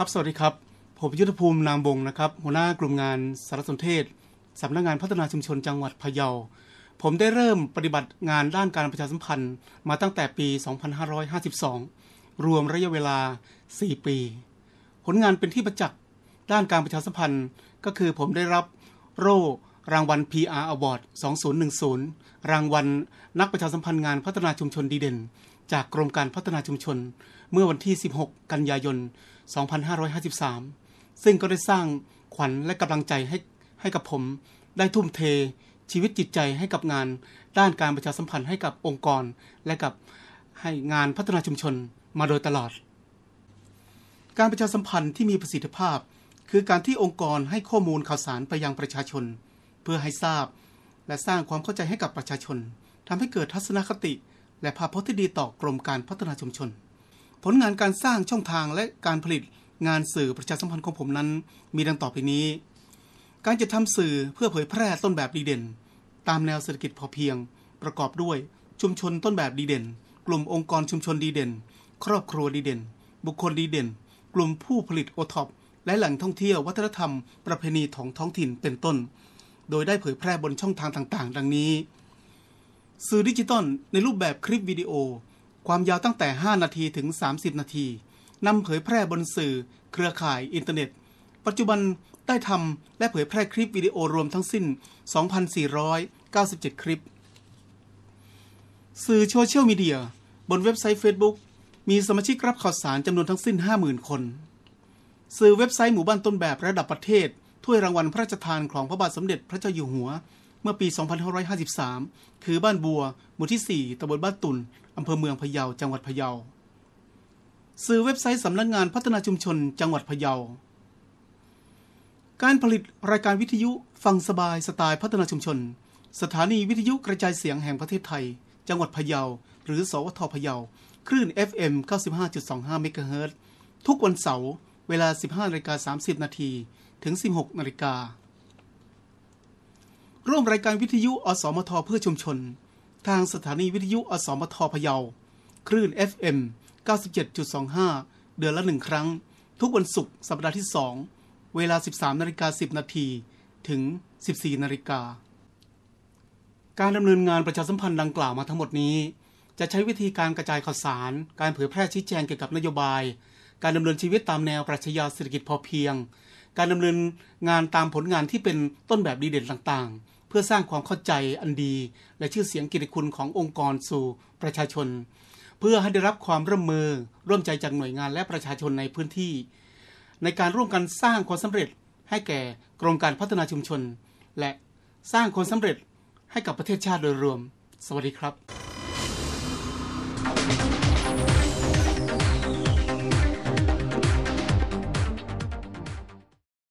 ครับ สวัสดีครับ ผมยุทธภูมินามบงนะครับ หัวหน้ากลุ่มงานสารสนเทศสำนักงงานพัฒนาชุมชนจังหวัดพะเยา ผมได้เริ่มปฏิบัติงานด้านการประชาสัมพันธ์ มาตั้งแต่ปี 2552 รวมระยะเวลา 4 ปี ผลงานเป็นที่ประจักษ์ด้านการประชาสัมพันธ์ ก็คือผมได้รับโร่รางวัล PR Award 2010 รางวัลนักประชาสัมพันธ์งานพัฒนาชุมชนดีเด่นจากกรมการพัฒนาชุมชน เมื่อวันที่ 16 กันยายน 2553 ซึ่งก็ได้สร้างขวัญและกำลังใจให้ให้กับผม ได้ทุ่มเท ชีวิตจิตใจให้กับงาน ด้านการประชาสัมพันธ์ให้กับองค์กรและกับให้งานพัฒนาชุมชนมาโดยตลอด การประชาสัมพันธ์ที่มีประสิทธิภาพคือการที่องค์กรให้ข้อมูลข่าวสารไปยังประชาชนพื่อให้ทราบ และสร้างความเข้าใจให้กับประชาชน ทำให้เกิดทัศนคติ และภาพพจน์ที่ดีต่อกรมการพัฒนาชุมชน ผลงานการสร้างช่องทางและการผลิตงานสื่อประชาสัมพันธ์ของผมนั้น มีดังต่อไปนี้ การจะทำสื่อเพื่อเผยแพร่ต้นแบบดีเด่น ตามแนวเศรษฐกิจพอเพียง ประกอบด้วย ชุมชนต้นแบบดีเด่น กลุ่มองค์กรชุมชนดีเด่น ครอบครัวดีเด่น บุคคลดีเด่น กลุ่มผู้ผลิตโอท็อปและแหล่งท่องเที่ยววัฒนธรรม ประเพณีของท้องถิ่นเป็นต้นโดยได้เผยแพร่บนช่องทางต่าง ๆ ดังนี้ สื่อดิจิตอลในรูปแบบคลิปวิดีโอ ความยาวตั้งแต่ 5 นาที ถึง 30 นาทีนำเผยแพร่บนสื่อ เครือข่ายอินเทอร์เน็ต ปัจจุบันได้ทำและเผยแพร่คลิปวิดีโอ รวมทั้งสิ้น 2,497 คลิป สื่อโซเชียลมีเดียบนเว็บไซต์ Facebook มีสมาชิกรับข่าวสารจำนวนทั้งสิ้น 50,000 คน สื่อเว็บไซต์หมู่บ้านต้นแบบระดับประเทศ้วยรางวัลพระราชทานของพระบาทสมเด็จพระเจ้าอยู่หัว เมื่อปี 2553 คือบ้านบัว หมู่ที่ 4 ตำบลบ้านตุน อำเภอเมืองพะเยา จังหวัดพะเยาสื่อเว็บไซต์สำนักงงานพัฒนาชุมชนจังหวัดพะเยา การผลิตรายการวิทยุฟังสบายสไตล์พัฒนาชุมชน สถานีวิทยุกระจายเสียงแห่งประเทศไทย จังหวัดพะเยา หรือ สวทพะเยา คลื่น FM 95.25 เมกะเฮิรตซ์ทุกวันเสาร์ เวลา 15นาฬิกา30 นาทีถึง 16 นาฬิการ่วมรายการวิทยุอสมทเพื่อชุมชน ทางสถานีวิทยุอสมทพะเยา คลื่น FM 97.25 เดือนละหนึ่งครั้ง ทุกวันศุกร์สัปดาห์ที่ 2 เวลา 13 นาฬิกา10 นาที ถึง 14 นาฬิกา การดำเนินงานประชาสัมพันธ์ดังกล่าวมาทั้งหมดนี้ จะใช้วิธีการกระจายข่าวสาร การเผยแพร่ชี้แจงเกี่ยวกับนโยบาย การดำเนินชีวิตตามแนวปรัชญาเศรษฐกิจพอเพียงการดำเนินงานตามผลงานที่เป็นต้นแบบดีเด่นต่างๆ เพื่อสร้างความเข้าใจอันดี และชื่อเสียงกิติคุณขององค์กรสู่ประชาชน เพื่อให้ได้รับความร่วมมือร่วมใจจากหน่วยงานและประชาชนในพื้นที่ ในการร่วมกันสร้างความสำเร็จ ให้แก่กรมการพัฒนาชุมชน และสร้างคนสำเร็จให้กับประเทศชาติโดยรวม สวัสดีครับ